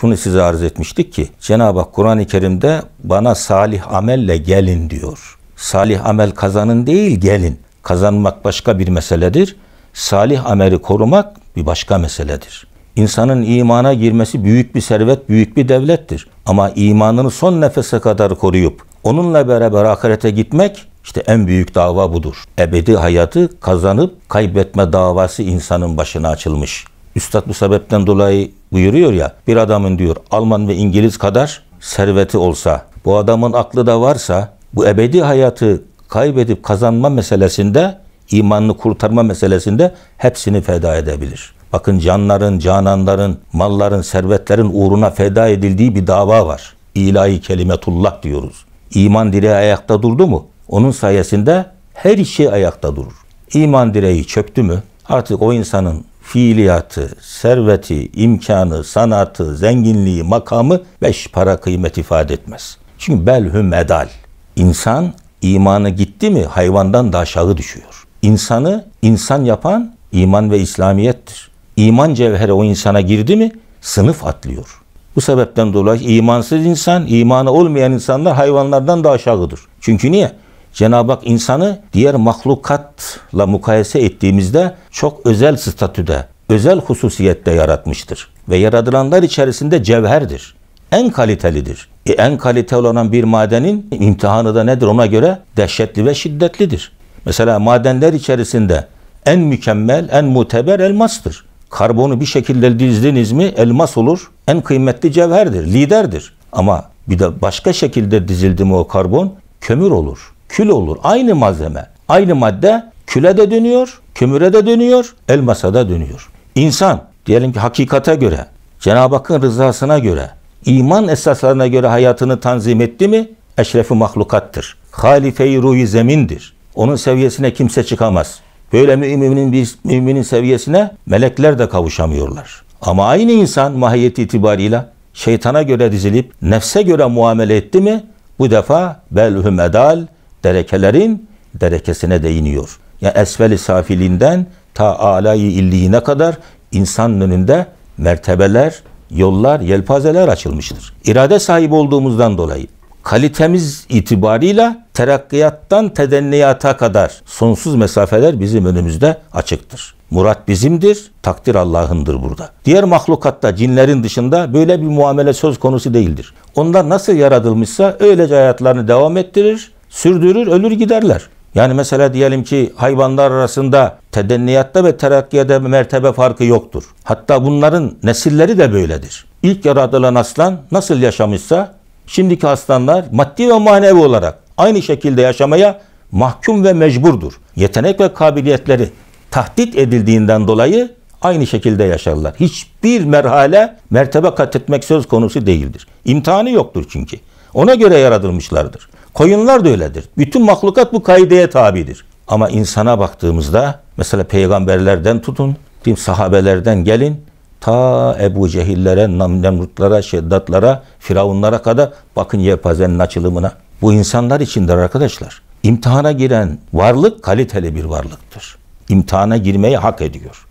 şunu size arz etmiştik ki Cenab-ı Hak Kur'an-ı Kerim'de bana salih amelle gelin diyor. Salih amel kazanın değil gelin. Kazanmak başka bir meseledir. Salih ameli korumak bir başka meseledir. İnsanın imana girmesi büyük bir servet, büyük bir devlettir. Ama imanını son nefese kadar koruyup onunla beraber ahirete gitmek işte en büyük dava budur. Ebedi hayatı kazanıp kaybetme davası insanın başına açılmış. Üstad bu sebepten dolayı buyuruyor ya bir adamın diyor Alman ve İngiliz kadar serveti olsa bu adamın aklı da varsa bu ebedi hayatı kaybedip kazanma meselesinde imanını kurtarma meselesinde hepsini feda edebilir. Bakın canların, cananların, malların, servetlerin uğruna feda edildiği bir dava var. İlahi kelimetullah diyoruz. İman direği ayakta durdu mu? Onun sayesinde her şey ayakta durur. İman direği çöktü mü? Artık o insanın fiiliyatı, serveti, imkanı, sanatı, zenginliği, makamı beş para kıymet ifade etmez. Çünkü belhü medal. İnsan imanı gitti mi hayvandan da aşağı düşüyor. İnsanı insan yapan iman ve İslamiyettir. İman cevheri o insana girdi mi sınıf atlıyor. Bu sebepten dolayı imansız insan, imanı olmayan insanlar hayvanlardan da aşağıdır. Çünkü niye? Cenab-ı Hak insanı diğer mahlukatla mukayese ettiğimizde çok özel statüde, özel hususiyette yaratmıştır. Ve yaratılanlar içerisinde cevherdir. En kalitelidir. E en kaliteli olan bir madenin imtihanı da nedir ona göre? Dehşetli ve şiddetlidir. Mesela madenler içerisinde en mükemmel, en muteber elmastır. Karbonu bir şekilde dizdiniz mi elmas olur. En kıymetli cevherdir, liderdir. Ama bir de başka şekilde dizildi mi o karbon kömür olur kül olur. Aynı malzeme, aynı madde küle de dönüyor, kümüre de dönüyor, elmasa da dönüyor. İnsan diyelim ki hakikate göre, Cenab-ı Hakk'ın rızasına göre, iman esaslarına göre hayatını tanzim etti mi eşrefi mahlukattır. Halife-i ruhi zemindir. Onun seviyesine kimse çıkamaz. Böyle müminin, bir, müminin seviyesine melekler de kavuşamıyorlar. Ama aynı insan mahiyeti itibarıyla şeytana göre dizilip nefse göre muamele etti mi bu defa belhüm edal derekelerin derekesine değiniyor. Yani esveli safilinden ta alayı illiğine kadar insanın önünde mertebeler, yollar, yelpazeler açılmıştır. İrade sahibi olduğumuzdan dolayı kalitemiz itibarıyla terakkiyattan tedenniyata kadar sonsuz mesafeler bizim önümüzde açıktır. Murat bizimdir, takdir Allah'ındır burada. Diğer mahlukatta cinlerin dışında böyle bir muamele söz konusu değildir. Onlar nasıl yaratılmışsa öylece hayatlarını devam ettirir sürdürür ölür giderler. Yani mesela diyelim ki hayvanlar arasında tedenniyatta ve terakkiyede mertebe farkı yoktur. Hatta bunların nesilleri de böyledir. İlk yaratılan aslan nasıl yaşamışsa şimdiki aslanlar maddi ve manevi olarak aynı şekilde yaşamaya mahkum ve mecburdur. Yetenek ve kabiliyetleri tahdit edildiğinden dolayı aynı şekilde yaşarlar. Hiçbir merhale mertebe kat etmek söz konusu değildir. İmtihanı yoktur çünkü. Ona göre yaratılmışlardır. Koyunlar da öyledir. Bütün mahlukat bu kaideye tabidir. Ama insana baktığımızda mesela peygamberlerden tutun, sahabelerden gelin ta Ebu Cehillere, Nemrutlara, Şeddatlara, Firavunlara kadar bakın yelpazenin açılımına. Bu insanlar içindir arkadaşlar. İmtihana giren varlık kaliteli bir varlıktır. İmtihana girmeyi hak ediyor.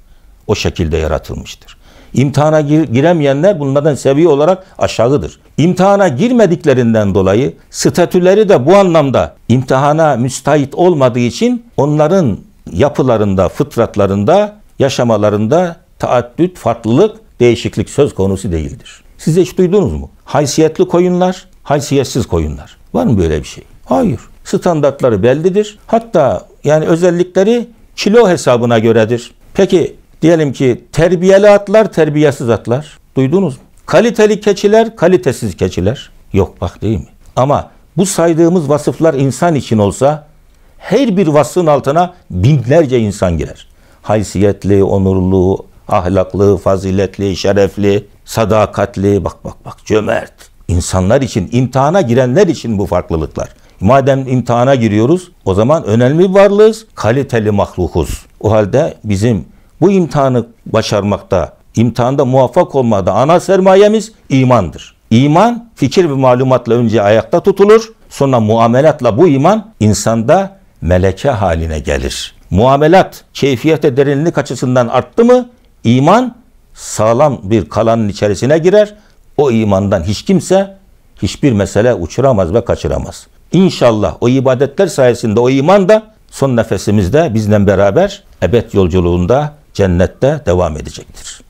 O şekilde yaratılmıştır. İmtihana gir giremeyenler bunlardan seviye olarak aşağıdır. İmtihana girmediklerinden dolayı statüleri de bu anlamda imtihana müstahit olmadığı için onların yapılarında, fıtratlarında, yaşamalarında taaddüt, farklılık, değişiklik söz konusu değildir. Siz hiç duydunuz mu? Haysiyetli koyunlar, haysiyetsiz koyunlar. Var mı böyle bir şey? Hayır. Standartları bellidir. Hatta yani özellikleri kilo hesabına göredir. Peki Diyelim ki terbiyeli atlar, terbiyesiz atlar. Duydunuz mu? Kaliteli keçiler, kalitesiz keçiler. Yok bak değil mi? Ama bu saydığımız vasıflar insan için olsa her bir vasfın altına binlerce insan girer. Haysiyetli, onurlu, ahlaklı, faziletli, şerefli, sadakatli, bak bak bak cömert. İnsanlar için, imtihana girenler için bu farklılıklar. Madem imtihana giriyoruz o zaman önemli varlığız, kaliteli mahlukuz. O halde bizim bu imtihanı başarmakta, imtihanda muvaffak olmada ana sermayemiz imandır. İman fikir ve malumatla önce ayakta tutulur. Sonra muamelatla bu iman insanda meleke haline gelir. Muamelat keyfiyete derinlik açısından arttı mı iman sağlam bir kalanın içerisine girer. O imandan hiç kimse hiçbir mesele uçuramaz ve kaçıramaz. İnşallah o ibadetler sayesinde o iman da son nefesimizde bizden beraber ebed yolculuğunda cennette devam edecektir.